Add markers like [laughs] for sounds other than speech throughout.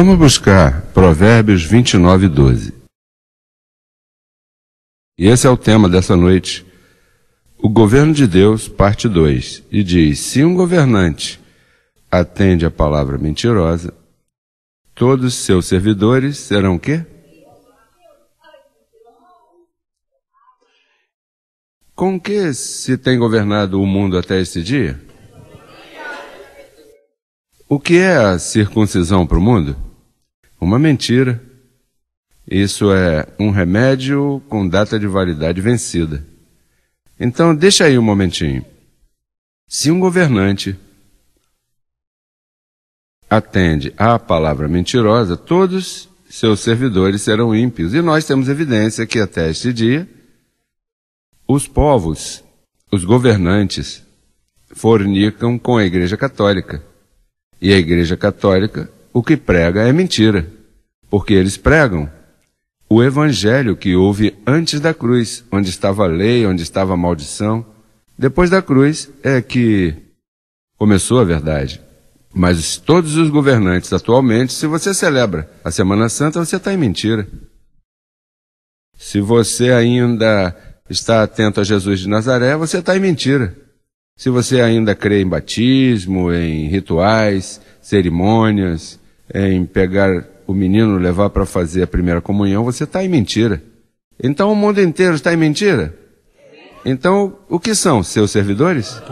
Vamos buscar Provérbios 29, 12. E esse é o tema dessa noite. O governo de Deus, parte 2, e diz: Se um governante atende a palavra mentirosa, todos seus servidores serão quê? Com que se tem governado o mundo até este dia? O que é a circuncisão para o mundo? uma mentira. Isso é um remédio com data de validade vencida. Então, deixa aí um momentinho. Se um governante atende à palavra mentirosa, todos seus servidores serão ímpios. E nós temos evidência que até este dia, os povos, os governantes, fornicam com a Igreja Católica. E a Igreja Católica o que prega é mentira, porque eles pregam o evangelho que houve antes da cruz, onde estava a lei, onde estava a maldição. Depois da cruz é que começou a verdade. Mas todos os governantes atualmente, se você celebra a Semana Santa, você está em mentira. Se você ainda está atento a Jesus de Nazaré, você está em mentira. Se você ainda crê em batismo, em rituais, cerimônias, é, em pegar o menino levar para fazer a primeira comunhão, você está em mentira. Então o mundo inteiro está em mentira. Então, o que são seus servidores?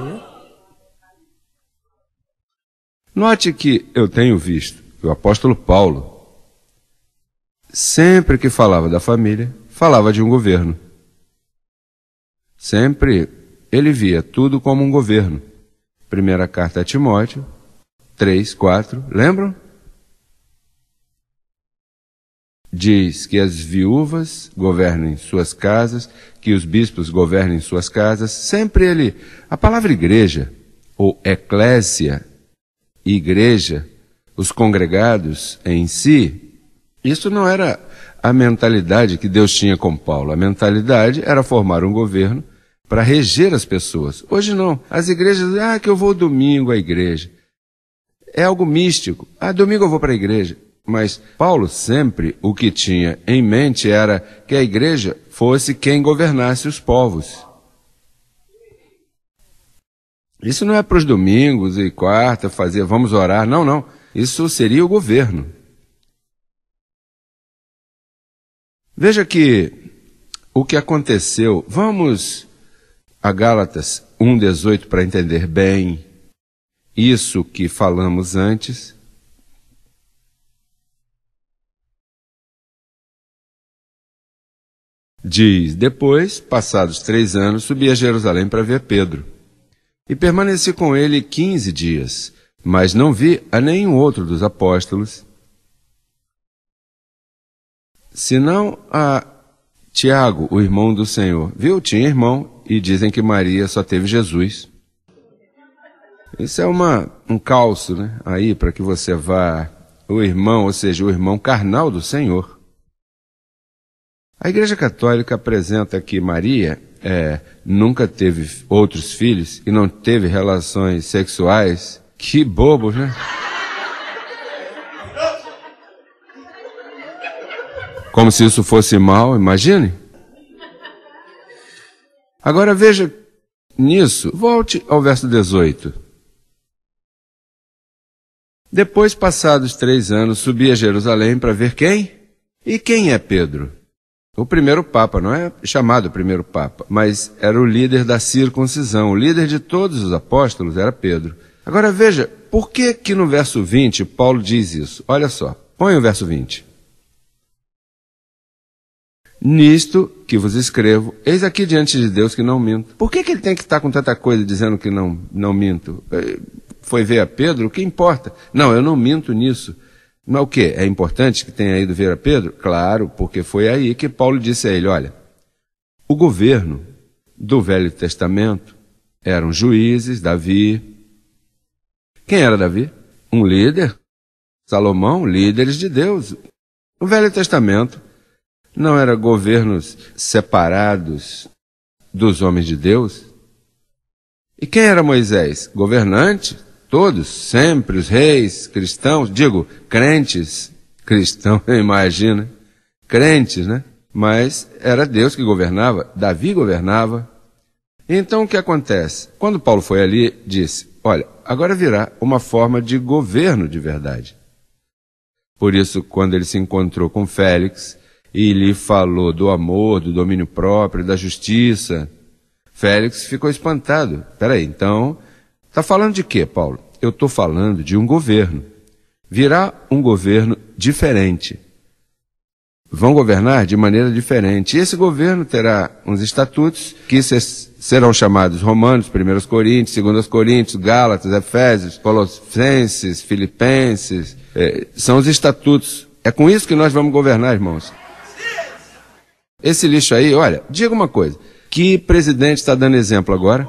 Note que eu tenho visto o apóstolo Paulo, sempre que falava da família, falava de um governo. Sempre ele via tudo como um governo. Primeira carta a Timóteo, 3, 4, lembram? diz que as viúvas governem suas casas, que os bispos governem suas casas, sempre ele. A palavra igreja, ou eclésia, igreja, os congregados em si, isso não era a mentalidade que Deus tinha com Paulo. A mentalidade era formar um governo para reger as pessoas. Hoje não. As igrejas, ah, que eu vou domingo à igreja. É algo místico. Ah, domingo eu vou para a igreja. Mas Paulo sempre o que tinha em mente era que a igreja fosse quem governasse os povos. Isso não é para os domingos e quarta fazer vamos orar, não, não. Isso seria o governo. Veja que o que aconteceu, vamos a Gálatas 1,18 para entender bem isso que falamos antes. Diz: Depois, passados três anos, subi a Jerusalém para ver Pedro. E permaneci com ele quinze dias, mas não vi a nenhum outro dos apóstolos, senão a Tiago, o irmão do Senhor. Viu? Tinha irmão, e dizem que Maria só teve Jesus. Isso é uma, um calço, né? Aí, para que você vá, o irmão, ou seja, o irmão carnal do Senhor. A Igreja Católica apresenta que Maria é, nunca teve outros filhos e não teve relações sexuais. Que bobo, né? Como se isso fosse mal, imagine. Agora veja nisso, volte ao verso 18. Depois, passados três anos, subi a Jerusalém para ver quem? E quem é Pedro? o primeiro Papa, não é chamado primeiro Papa, mas era o líder da circuncisão. O líder de todos os apóstolos era Pedro. Agora veja, por que que no verso 20 Paulo diz isso? Olha só, põe o verso 20. Nisto que vos escrevo, eis aqui diante de Deus que não minto. Por que, que ele tem que estar com tanta coisa dizendo que não, não minto? Eh, foi ver a Pedro? O que importa? Não, eu não minto nisso. Mas o que? É importante que tenha ido ver a Pedro? Claro, porque foi aí que Paulo disse a ele: olha, o governo do Velho Testamento eram juízes, Davi. Quem era Davi? Um líder. Salomão, líderes de Deus. O Velho Testamento não era governos separados dos homens de Deus. E quem era Moisés? Governante Todos, sempre, os reis, cristãos, digo, crentes, cristão, [laughs] imagina, crentes, né? Mas era Deus que governava, Davi governava. Então o que acontece? Quando Paulo foi ali, disse: Olha, agora virá uma forma de governo de verdade. Por isso, quando ele se encontrou com Félix e lhe falou do amor, do domínio próprio, da justiça, Félix ficou espantado. Peraí, então, está falando de quê, Paulo? eu estou falando de um governo. Virá um governo diferente. Vão governar de maneira diferente. E esse governo terá uns estatutos que serão chamados Romanos, 1 Coríntios, 2 Coríntios, Gálatas, Efésios, Colossenses, Filipenses. É, são os estatutos. É com isso que nós vamos governar, irmãos. Esse lixo aí, olha, diga uma coisa. Que presidente está dando exemplo agora?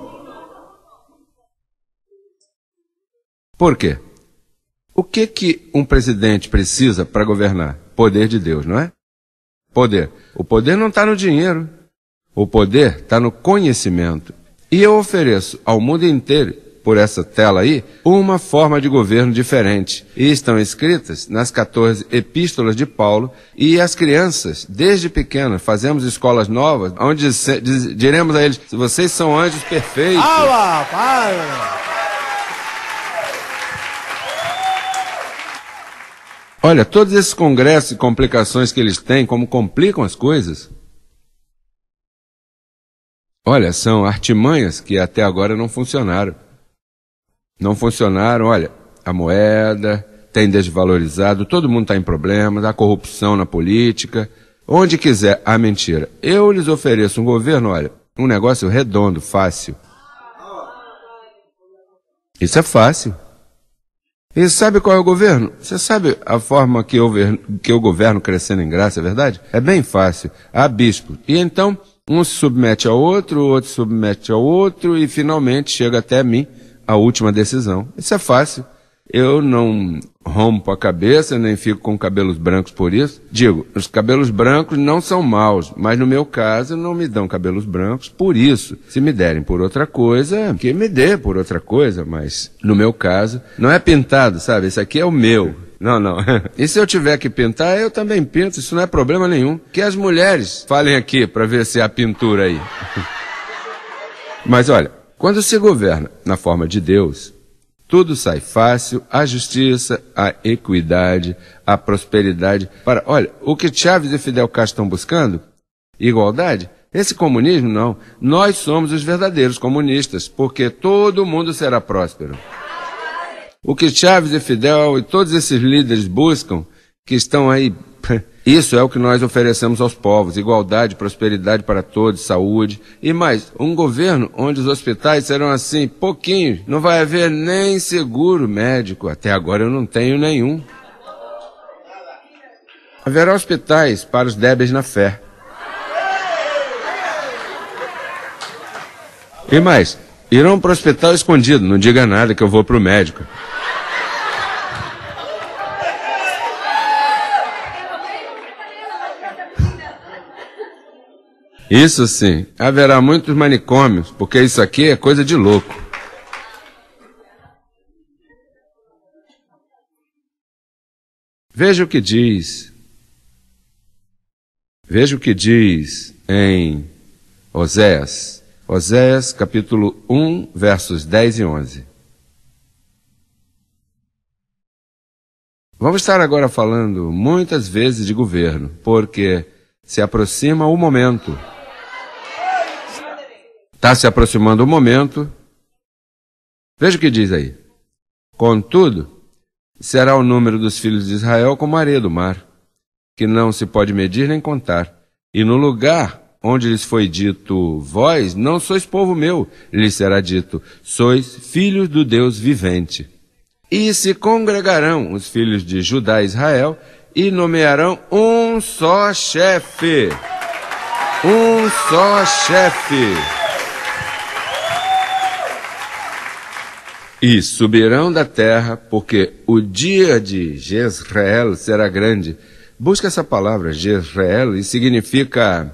Por quê? O que que um presidente precisa para governar? Poder de Deus, não é? Poder. O poder não está no dinheiro. O poder está no conhecimento. E eu ofereço ao mundo inteiro, por essa tela aí, uma forma de governo diferente. E estão escritas nas 14 epístolas de Paulo. E as crianças, desde pequenas, fazemos escolas novas, onde diremos a eles: vocês são anjos perfeitos. Fala, ah, pai! Olha, todos esses congressos e complicações que eles têm, como complicam as coisas. Olha, são artimanhas que até agora não funcionaram. Não funcionaram, olha, a moeda tem desvalorizado, todo mundo está em problemas, a corrupção na política, onde quiser, a mentira. Eu lhes ofereço um governo, olha, um negócio redondo, fácil. Isso é fácil. E sabe qual é o governo? Você sabe a forma que eu, que eu governo crescendo em graça, é verdade? É bem fácil. Há bispo. E então, um se submete ao outro, o outro submete ao outro, e finalmente chega até mim a última decisão. Isso é fácil. Eu não rompo a cabeça, nem fico com cabelos brancos por isso. Digo, os cabelos brancos não são maus, mas no meu caso não me dão cabelos brancos por isso. Se me derem por outra coisa, que me dê por outra coisa, mas no meu caso, não é pintado, sabe? Esse aqui é o meu. Não, não. [laughs] E se eu tiver que pintar, eu também pinto, isso não é problema nenhum. Que as mulheres falem aqui para ver se há pintura aí. [laughs] Mas olha, quando se governa na forma de Deus, tudo sai fácil, a justiça, a equidade, a prosperidade. Para, olha, o que Chávez e Fidel Castro estão buscando? Igualdade? Esse comunismo não. Nós somos os verdadeiros comunistas, porque todo mundo será próspero. O que Chávez e Fidel e todos esses líderes buscam, que estão aí [laughs] Isso é o que nós oferecemos aos povos: igualdade, prosperidade para todos, saúde. E mais, um governo onde os hospitais serão assim, pouquinhos. Não vai haver nem seguro médico. Até agora eu não tenho nenhum. Haverá hospitais para os débeis na fé. E mais, irão para o hospital escondido, não diga nada que eu vou para o médico. Isso sim, haverá muitos manicômios, porque isso aqui é coisa de louco. Veja o que diz. Veja o que diz em Oséias, Oséias capítulo 1, versos 10 e 11. Vamos estar agora falando muitas vezes de governo, porque se aproxima o momento. Está se aproximando o momento. Veja o que diz aí. Contudo, será o número dos filhos de Israel como a areia do mar, que não se pode medir nem contar. E no lugar onde lhes foi dito, vós não sois povo meu, lhes será dito, sois filhos do Deus vivente. E se congregarão os filhos de Judá e Israel e nomearão um só chefe. Um só chefe. E subirão da terra, porque o dia de Jezreel será grande. Busca essa palavra, Jezreel, e significa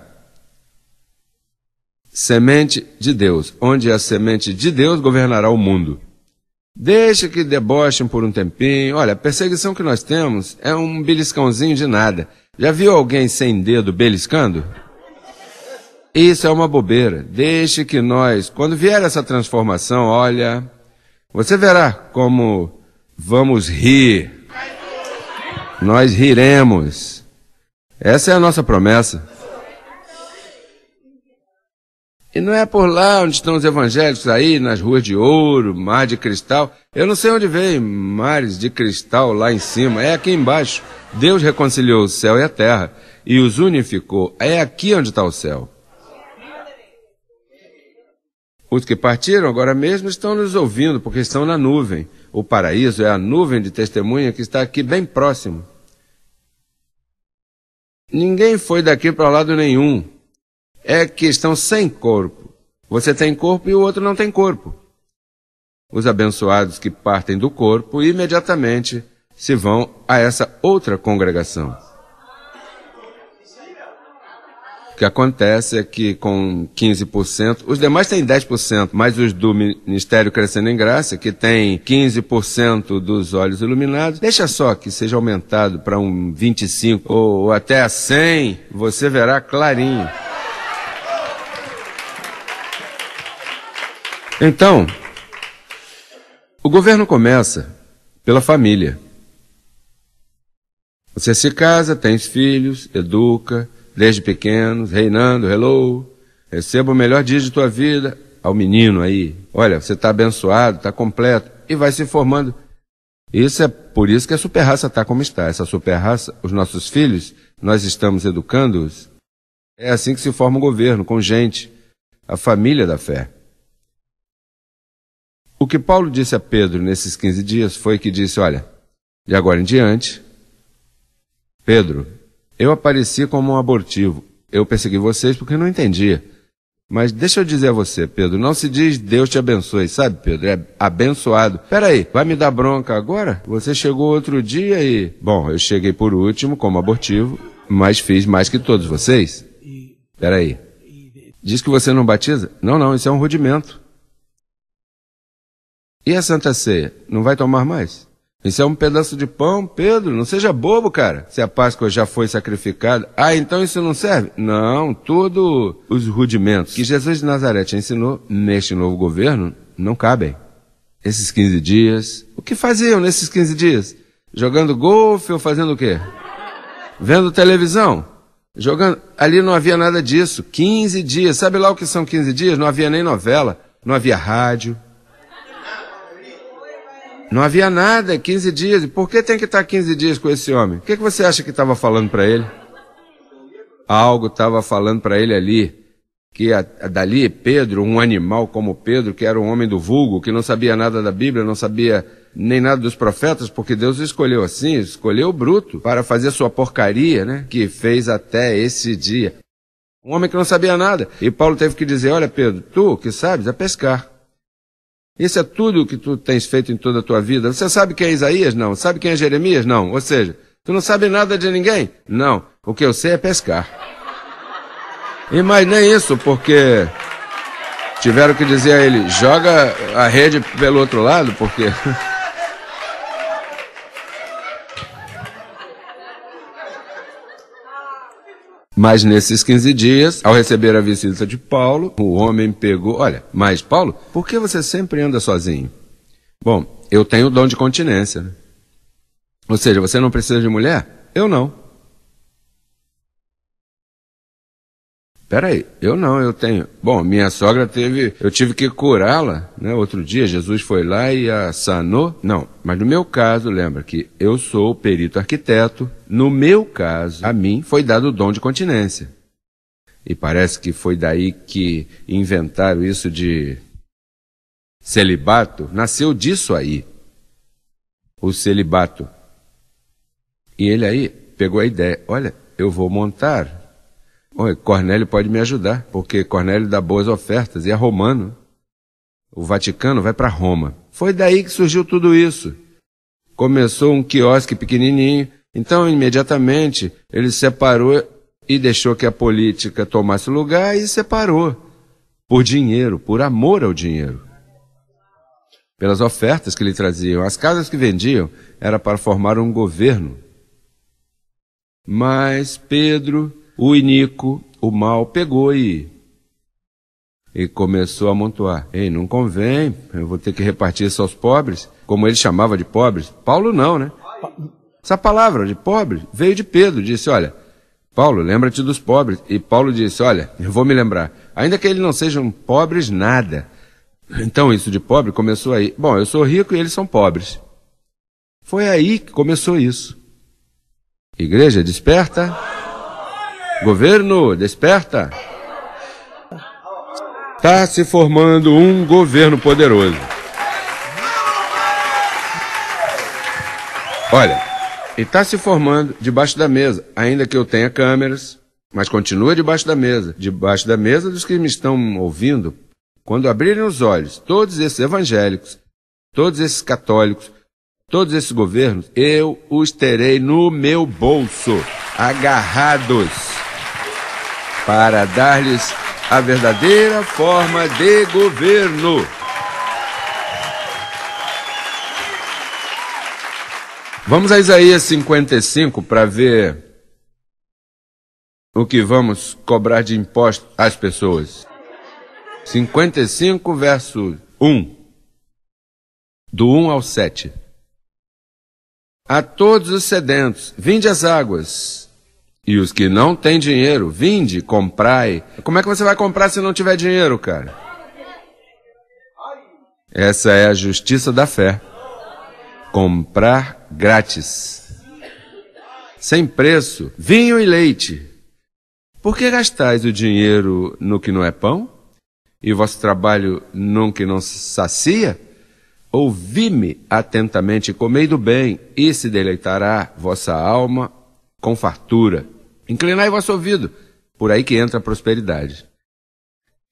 semente de Deus. Onde a semente de Deus governará o mundo. Deixa que debochem por um tempinho. Olha, a perseguição que nós temos é um beliscãozinho de nada. Já viu alguém sem dedo beliscando? Isso é uma bobeira. Deixe que nós, quando vier essa transformação, olha, você verá como vamos rir. Nós riremos. Essa é a nossa promessa. E não é por lá onde estão os evangélicos aí, nas ruas de ouro, mar de cristal. Eu não sei onde veio mares de cristal lá em cima. É aqui embaixo. Deus reconciliou o céu e a terra e os unificou. É aqui onde está o céu. Os que partiram agora mesmo estão nos ouvindo, porque estão na nuvem. O paraíso é a nuvem de testemunha que está aqui bem próximo. Ninguém foi daqui para lado nenhum. É que estão sem corpo. Você tem corpo e o outro não tem corpo. Os abençoados que partem do corpo imediatamente se vão a essa outra congregação. O que acontece é que com 15%, os demais têm 10%, mas os do Ministério Crescendo em Graça, que tem 15% dos olhos iluminados, deixa só que seja aumentado para um 25 ou até a 100, você verá clarinho. Então, o governo começa pela família. Você se casa, tem filhos, educa, desde pequenos, reinando, hello, receba o melhor dia de tua vida, ao menino aí, olha, você está abençoado, está completo, e vai se formando. Isso é por isso que a super raça está como está. Essa super raça, os nossos filhos, nós estamos educando-os. É assim que se forma o governo, com gente, a família da fé. O que Paulo disse a Pedro nesses 15 dias foi que disse: Olha, de agora em diante, Pedro, eu apareci como um abortivo. Eu persegui vocês porque não entendia. Mas deixa eu dizer a você, Pedro, não se diz Deus te abençoe, sabe, Pedro? É abençoado. Peraí, vai me dar bronca agora? Você chegou outro dia e. Bom, eu cheguei por último, como abortivo, mas fiz mais que todos vocês. Peraí. Diz que você não batiza? Não, não, isso é um rudimento. E a Santa Ceia? Não vai tomar mais? Isso é um pedaço de pão, Pedro. Não seja bobo, cara. Se a Páscoa já foi sacrificada, ah, então isso não serve? Não, todos os rudimentos que Jesus de Nazaré te ensinou neste novo governo não cabem. Esses 15 dias, o que faziam nesses 15 dias? Jogando golfe ou fazendo o quê? Vendo televisão? Jogando. Ali não havia nada disso. 15 dias. Sabe lá o que são 15 dias? Não havia nem novela, não havia rádio, não havia nada, 15 dias. Por que tem que estar 15 dias com esse homem? O que, é que você acha que estava falando para ele? Algo estava falando para ele ali. Que a, a, dali Pedro, um animal como Pedro, que era um homem do vulgo, que não sabia nada da Bíblia, não sabia nem nada dos profetas, porque Deus escolheu assim, escolheu o bruto para fazer sua porcaria, né? Que fez até esse dia. Um homem que não sabia nada. E Paulo teve que dizer: Olha, Pedro, tu que sabes é pescar. Isso é tudo o que tu tens feito em toda a tua vida. Você sabe quem é Isaías? Não. Sabe quem é Jeremias? Não. Ou seja, tu não sabe nada de ninguém? Não. O que eu sei é pescar. E mais nem isso, porque tiveram que dizer a ele: joga a rede pelo outro lado, porque. Mas nesses 15 dias, ao receber a visita de Paulo, o homem pegou: Olha, mas Paulo, por que você sempre anda sozinho? Bom, eu tenho o dom de continência. Né? Ou seja, você não precisa de mulher? Eu não. Peraí, eu não, eu tenho. Bom, minha sogra teve. Eu tive que curá-la, né? Outro dia, Jesus foi lá e a sanou. Não, mas no meu caso, lembra que eu sou perito arquiteto. No meu caso, a mim foi dado o dom de continência. E parece que foi daí que inventaram isso de celibato. Nasceu disso aí. O celibato. E ele aí pegou a ideia: olha, eu vou montar Cornélio pode me ajudar, porque Cornélio dá boas ofertas e é romano. O Vaticano vai para Roma. Foi daí que surgiu tudo isso. Começou um quiosque pequenininho, então imediatamente ele separou e deixou que a política tomasse lugar e separou. Por dinheiro, por amor ao dinheiro. Pelas ofertas que lhe traziam. As casas que vendiam era para formar um governo. Mas Pedro o inico, o mal, pegou e, e começou a amontoar. Ei, não convém, eu vou ter que repartir isso aos pobres, como ele chamava de pobres. Paulo não, né? Essa palavra de pobre veio de Pedro, disse, olha, Paulo, lembra-te dos pobres. E Paulo disse, olha, eu vou me lembrar, ainda que eles não sejam pobres nada. Então isso de pobre começou aí. Bom, eu sou rico e eles são pobres. Foi aí que começou isso. Igreja, desperta. Governo, desperta! Está se formando um governo poderoso. Olha, e está se formando debaixo da mesa, ainda que eu tenha câmeras, mas continua debaixo da mesa. Debaixo da mesa dos que me estão ouvindo, quando abrirem os olhos, todos esses evangélicos, todos esses católicos, todos esses governos, eu os terei no meu bolso, agarrados para dar-lhes a verdadeira forma de governo. Vamos a Isaías 55 para ver o que vamos cobrar de imposto às pessoas. 55, verso 1. Do 1 ao 7. A todos os sedentos, vinde as águas, e os que não têm dinheiro, vinde, comprai. Como é que você vai comprar se não tiver dinheiro, cara? Essa é a justiça da fé. Comprar grátis. Sem preço, vinho e leite. Por que gastais o dinheiro no que não é pão? E o vosso trabalho no que não sacia? Ouvi-me atentamente, comei do bem, e se deleitará vossa alma com fartura. Inclinai vosso ouvido, por aí que entra a prosperidade.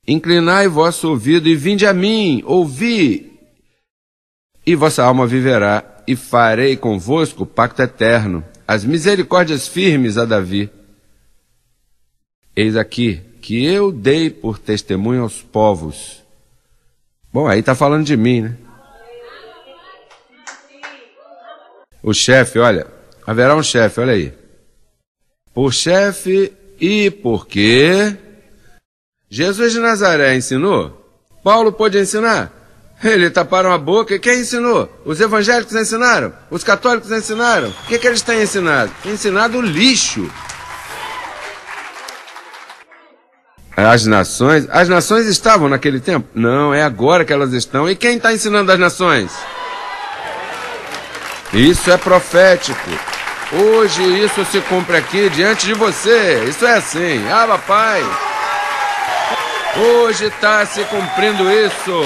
Inclinai vosso ouvido e vinde a mim, ouvi, e vossa alma viverá, e farei convosco o pacto eterno, as misericórdias firmes a Davi. Eis aqui que eu dei por testemunho aos povos. Bom, aí está falando de mim, né? O chefe, olha, haverá um chefe, olha aí por chefe e porque Jesus de Nazaré ensinou. Paulo pôde ensinar. Ele taparam a boca. Quem ensinou? Os evangélicos ensinaram? Os católicos ensinaram? O que, que eles têm ensinado? Ensinado lixo. As nações. As nações estavam naquele tempo? Não, é agora que elas estão. E quem está ensinando as nações? Isso é profético. Hoje isso se cumpre aqui diante de você. Isso é assim. ah, Pai. Hoje está se cumprindo isso.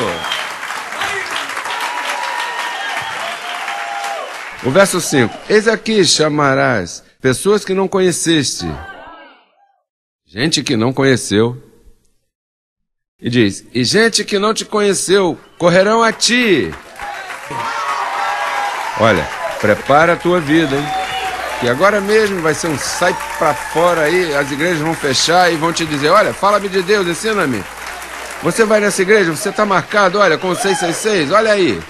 O verso 5: Eis aqui chamarás pessoas que não conheceste, gente que não conheceu. E diz: E gente que não te conheceu correrão a ti. Olha, prepara a tua vida, hein? aqui. Agora mesmo vai ser um sai para fora aí, as igrejas vão fechar e vão te dizer: olha, fala-me de Deus, ensina-me. Você vai nessa igreja, você está marcado, olha, com 666, olha aí.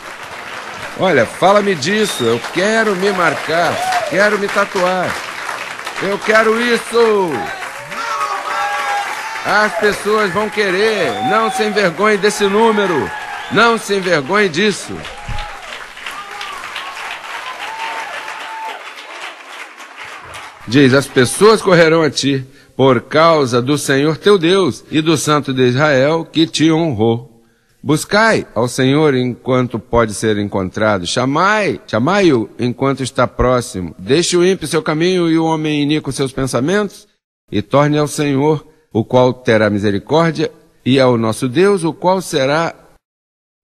Olha, fala-me disso, eu quero me marcar, quero me tatuar. Eu quero isso. As pessoas vão querer, não se envergonhe desse número, não se envergonhe disso. Diz: As pessoas correrão a ti por causa do Senhor teu Deus e do Santo de Israel que te honrou. Buscai ao Senhor enquanto pode ser encontrado. Chamai, chamai-o enquanto está próximo. Deixe o ímpio seu caminho e o homem iníquo seus pensamentos, e torne ao Senhor, o qual terá misericórdia, e ao nosso Deus, o qual será.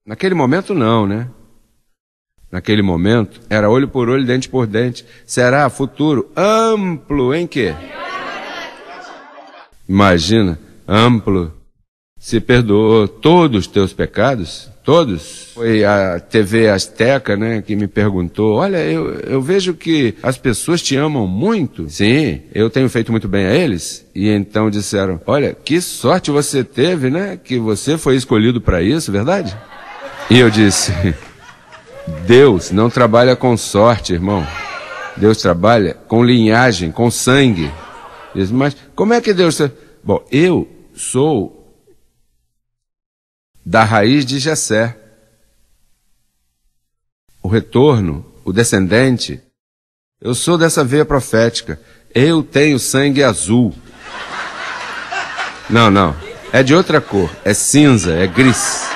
Naquele momento, não, né? naquele momento, era olho por olho, dente por dente. Será futuro amplo em quê? Imagina, amplo. Se perdoou todos os teus pecados, todos. Foi a TV Azteca, né, que me perguntou: Olha, eu, eu vejo que as pessoas te amam muito. Sim, eu tenho feito muito bem a eles. E então disseram: Olha, que sorte você teve, né, que você foi escolhido para isso, verdade? E eu disse. [laughs] Deus não trabalha com sorte, irmão. Deus trabalha com linhagem, com sangue. mas como é que Deus. Bom, eu sou da raiz de Jessé. O retorno, o descendente. Eu sou dessa veia profética. Eu tenho sangue azul. Não, não. É de outra cor. É cinza, é gris.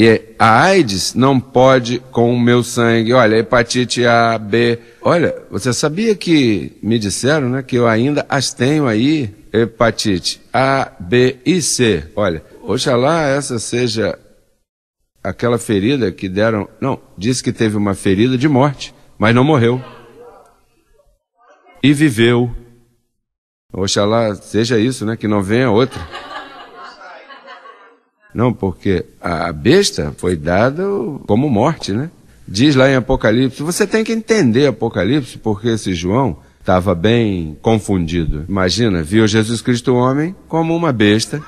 E a AIDS não pode com o meu sangue. Olha, hepatite A, B. Olha, você sabia que me disseram, né, que eu ainda as tenho aí, hepatite A, B e C. Olha, oxalá essa seja aquela ferida que deram. Não, disse que teve uma ferida de morte, mas não morreu. E viveu. Oxalá seja isso, né, que não venha outra. Não, porque a besta foi dada como morte, né? Diz lá em Apocalipse, você tem que entender Apocalipse, porque esse João estava bem confundido. Imagina, viu Jesus Cristo homem como uma besta,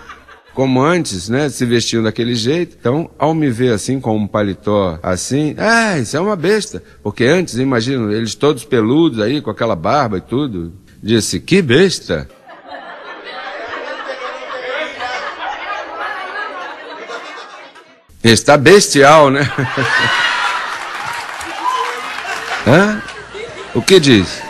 como antes, né? Se vestindo daquele jeito. Então, ao me ver assim, com um paletó assim, ah, isso é uma besta. Porque antes, imagina, eles todos peludos aí, com aquela barba e tudo. Disse, que besta! Está bestial, né? Hã? O que diz?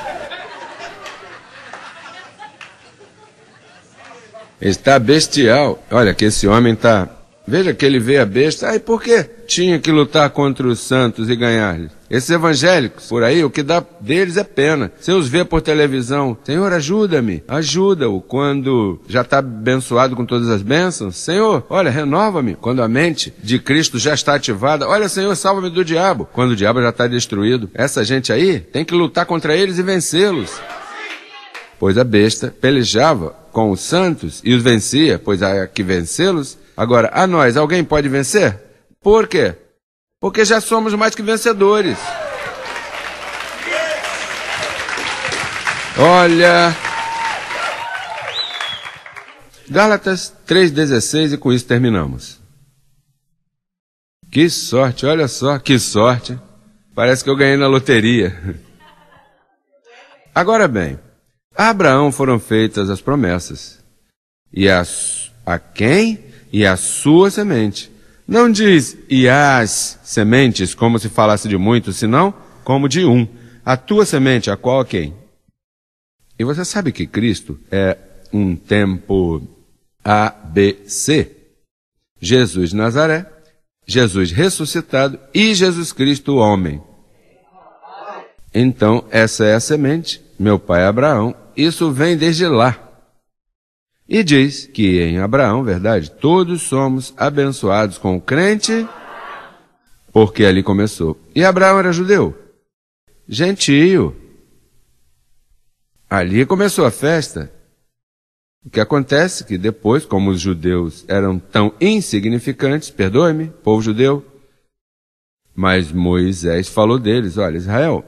Está bestial. Olha que esse homem está Veja que ele veio a besta, aí ah, por quê? Tinha que lutar contra os santos e ganhar-lhes. Esses evangélicos, por aí, o que dá deles é pena. eu os vê por televisão, Senhor, ajuda-me, ajuda-o. Quando já está abençoado com todas as bênçãos, Senhor, olha, renova-me. Quando a mente de Cristo já está ativada, olha, Senhor, salva-me do diabo. Quando o diabo já está destruído, essa gente aí tem que lutar contra eles e vencê-los. Pois a besta pelejava com os santos e os vencia, pois há que vencê-los Agora, a nós, alguém pode vencer? Por quê? Porque já somos mais que vencedores. Olha. Gálatas 3,16 e com isso terminamos. Que sorte, olha só, que sorte. Parece que eu ganhei na loteria. [laughs] Agora bem, a Abraão foram feitas as promessas. E as, a quem e a sua semente. Não diz e as sementes, como se falasse de muitos, senão como de um. A tua semente, a qual quem? E você sabe que Cristo é um tempo ABC. Jesus de Nazaré, Jesus ressuscitado e Jesus Cristo homem. Então, essa é a semente, meu pai Abraão. Isso vem desde lá. E diz que em Abraão, verdade, todos somos abençoados com o crente, porque ali começou. E Abraão era judeu, gentio. Ali começou a festa. O que acontece é que depois, como os judeus eram tão insignificantes, perdoe-me, povo judeu, mas Moisés falou deles: Olha, Israel,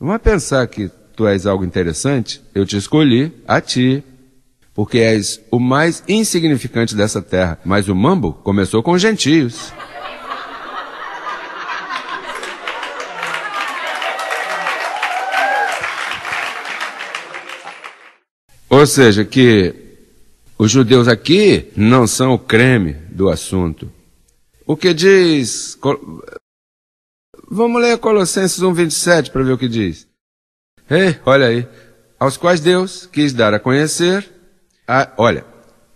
vamos pensar que tu és algo interessante? Eu te escolhi a ti porque és o mais insignificante dessa terra. Mas o mambo começou com gentios. Ou seja, que os judeus aqui não são o creme do assunto. O que diz. Vamos ler Colossenses 1,27 para ver o que diz. Ei, olha aí. Aos quais Deus quis dar a conhecer a, olha,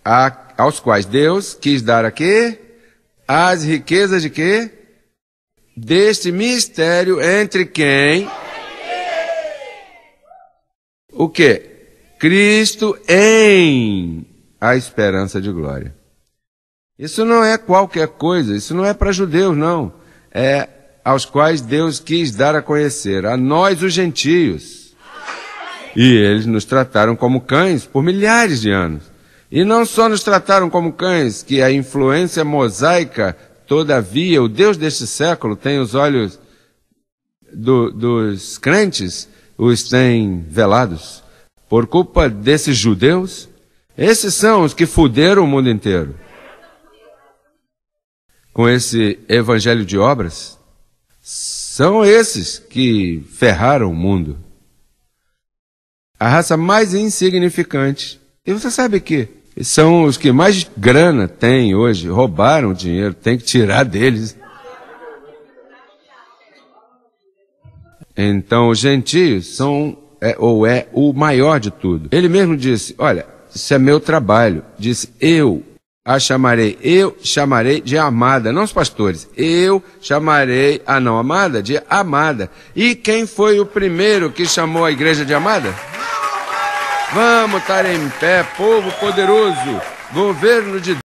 a, aos quais Deus quis dar a quê? As riquezas de quê? Deste mistério entre quem? O que? Cristo em a esperança de glória. Isso não é qualquer coisa, isso não é para judeus, não. É aos quais Deus quis dar a conhecer, a nós os gentios e eles nos trataram como cães por milhares de anos. E não só nos trataram como cães, que a influência mosaica, todavia, o Deus deste século tem os olhos do, dos crentes, os tem velados, por culpa desses judeus. Esses são os que fuderam o mundo inteiro. Com esse evangelho de obras, são esses que ferraram o mundo a raça mais insignificante. E você sabe que são os que mais grana têm hoje, roubaram o dinheiro, tem que tirar deles. Então, os gentios são, é, ou é, o maior de tudo. Ele mesmo disse: Olha, isso é meu trabalho. Disse: Eu a chamarei, eu chamarei de amada, não os pastores. Eu chamarei a não amada de amada. E quem foi o primeiro que chamou a igreja de amada? Vamos estar em pé, povo poderoso, governo de